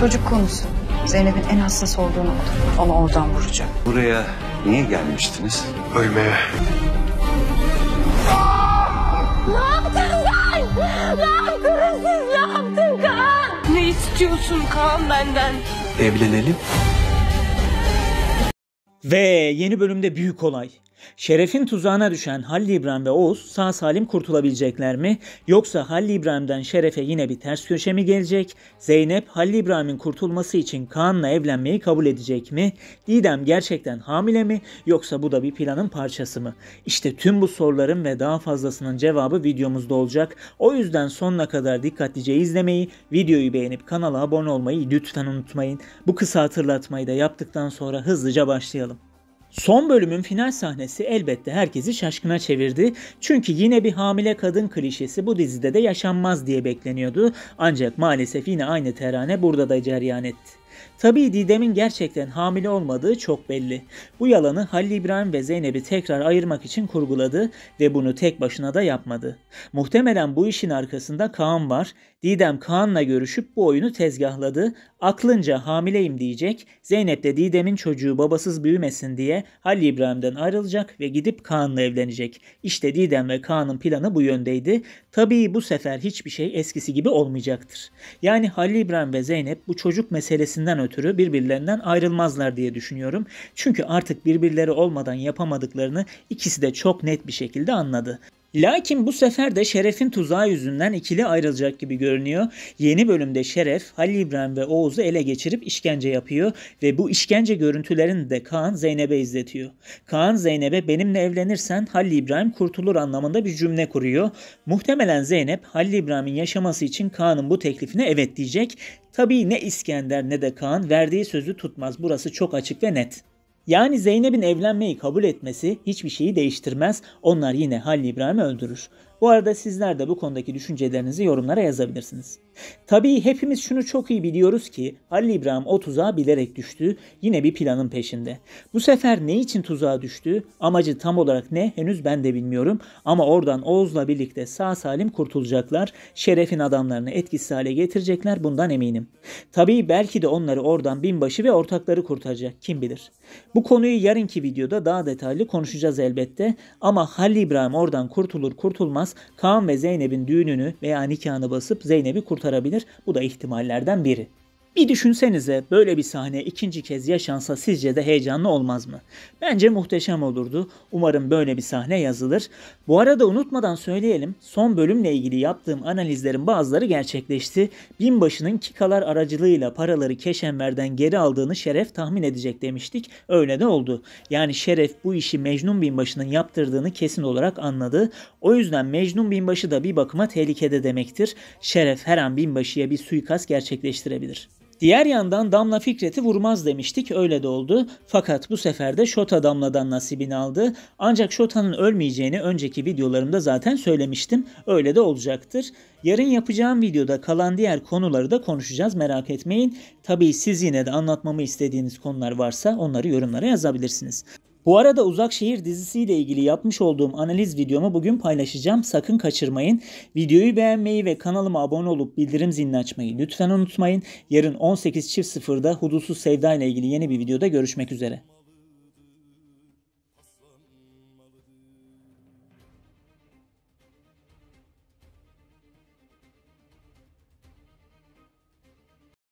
Çocuk konusu. Zeynep'in en hassas olduğu nokta. Onu oradan vuracak. Buraya niye gelmiştiniz? Ölmeye. Ne yaptın Kaan? Ne yaptın siz? Ne yaptın Kaan? Ne istiyorsun Kaan benden? Evlenelim. Ve yeni bölümde büyük olay. Şeref'in tuzağına düşen Halil İbrahim ve Oğuz sağ salim kurtulabilecekler mi? Yoksa Halil İbrahim'den Şeref'e yine bir ters köşe mi gelecek? Zeynep Halil İbrahim'in kurtulması için Kaan'la evlenmeyi kabul edecek mi? Didem gerçekten hamile mi? Yoksa bu da bir planın parçası mı? İşte tüm bu soruların ve daha fazlasının cevabı videomuzda olacak. O yüzden sonuna kadar dikkatlice izlemeyi, videoyu beğenip kanala abone olmayı lütfen unutmayın. Bu kısa hatırlatmayı da yaptıktan sonra hızlıca başlayalım. Son bölümün final sahnesi elbette herkesi şaşkına çevirdi. Çünkü yine bir hamile kadın klişesi bu dizide de yaşanmaz diye bekleniyordu. Ancak maalesef yine aynı terane burada da cereyan etti. Tabii Didem'in gerçekten hamile olmadığı çok belli. Bu yalanı Halil İbrahim ve Zeynep'i tekrar ayırmak için kurguladı ve bunu tek başına da yapmadı. Muhtemelen bu işin arkasında Kaan var. Didem Kaan'la görüşüp bu oyunu tezgahladı. Aklınca hamileyim diyecek. Zeynep de Didem'in çocuğu babasız büyümesin diye Halil İbrahim'den ayrılacak ve gidip Kaan'la evlenecek. İşte Didem ve Kaan'ın planı bu yöndeydi. Tabii bu sefer hiçbir şey eskisi gibi olmayacaktır. Yani Halil İbrahim ve Zeynep bu çocuk meselesinden ötürü birbirlerinden ayrılmazlar diye düşünüyorum. Çünkü artık birbirleri olmadan yapamadıklarını ikisi de çok net bir şekilde anladı. Lakin bu sefer de Şeref'in tuzağı yüzünden ikili ayrılacak gibi görünüyor. Yeni bölümde Şeref, Halil İbrahim ve Oğuz'u ele geçirip işkence yapıyor ve bu işkence görüntülerini de Kaan Zeynep'e izletiyor. Kaan Zeynep'e benimle evlenirsen Halil İbrahim kurtulur anlamında bir cümle kuruyor. Muhtemelen Zeynep Halil İbrahim'in yaşaması için Kaan'ın bu teklifine evet diyecek. Tabii ne İskender ne de Kaan verdiği sözü tutmaz. Burası çok açık ve net. Yani Zeynep'in evlenmeyi kabul etmesi hiçbir şeyi değiştirmez. Onlar yine Halil İbrahim'i öldürür. Bu arada sizler de bu konudaki düşüncelerinizi yorumlara yazabilirsiniz. Tabii hepimiz şunu çok iyi biliyoruz ki Halil İbrahim o tuzağa bilerek düştü. Yine bir planın peşinde. Bu sefer ne için tuzağa düştü? Amacı tam olarak ne? Henüz ben de bilmiyorum. Ama oradan Oğuz'la birlikte sağ salim kurtulacaklar. Şeref'in adamlarını etkisiz hale getirecekler. Bundan eminim. Tabii belki de onları oradan binbaşı ve ortakları kurtaracak. Kim bilir. Bu konuyu yarınki videoda daha detaylı konuşacağız elbette. Ama Halil İbrahim oradan kurtulur kurtulmaz Kaan ve Zeynep'in düğününü veya nikahını basıp Zeynep'i kurtarabilir. Bu da ihtimallerden biri. Bir düşünsenize böyle bir sahne ikinci kez yaşansa sizce de heyecanlı olmaz mı? Bence muhteşem olurdu. Umarım böyle bir sahne yazılır. Bu arada unutmadan söyleyelim son bölümle ilgili yaptığım analizlerin bazıları gerçekleşti. Binbaşının kikalar aracılığıyla paraları keşenverden geri aldığını Şeref tahmin edecek demiştik. Öyle de oldu. Yani Şeref bu işi Mecnun Binbaşı'nın yaptırdığını kesin olarak anladı. O yüzden Mecnun Binbaşı da bir bakıma tehlikede demektir. Şeref her an Binbaşı'ya bir suikast gerçekleştirebilir. Diğer yandan Damla Fikret'i vurmaz demiştik öyle de oldu. Fakat bu sefer de Şota Damla'dan nasibini aldı. Ancak Şota'nın ölmeyeceğini önceki videolarımda zaten söylemiştim. Öyle de olacaktır. Yarın yapacağım videoda kalan diğer konuları da konuşacağız merak etmeyin. Tabii siz yine de anlatmamı istediğiniz konular varsa onları yorumlara yazabilirsiniz. Bu arada Uzak Şehir dizisiyle ilgili yapmış olduğum analiz videomu bugün paylaşacağım. Sakın kaçırmayın. Videoyu beğenmeyi ve kanalıma abone olup bildirim zilini açmayı lütfen unutmayın. Yarın 18.00'da Hudutsuz Sevda ile ilgili yeni bir videoda görüşmek üzere.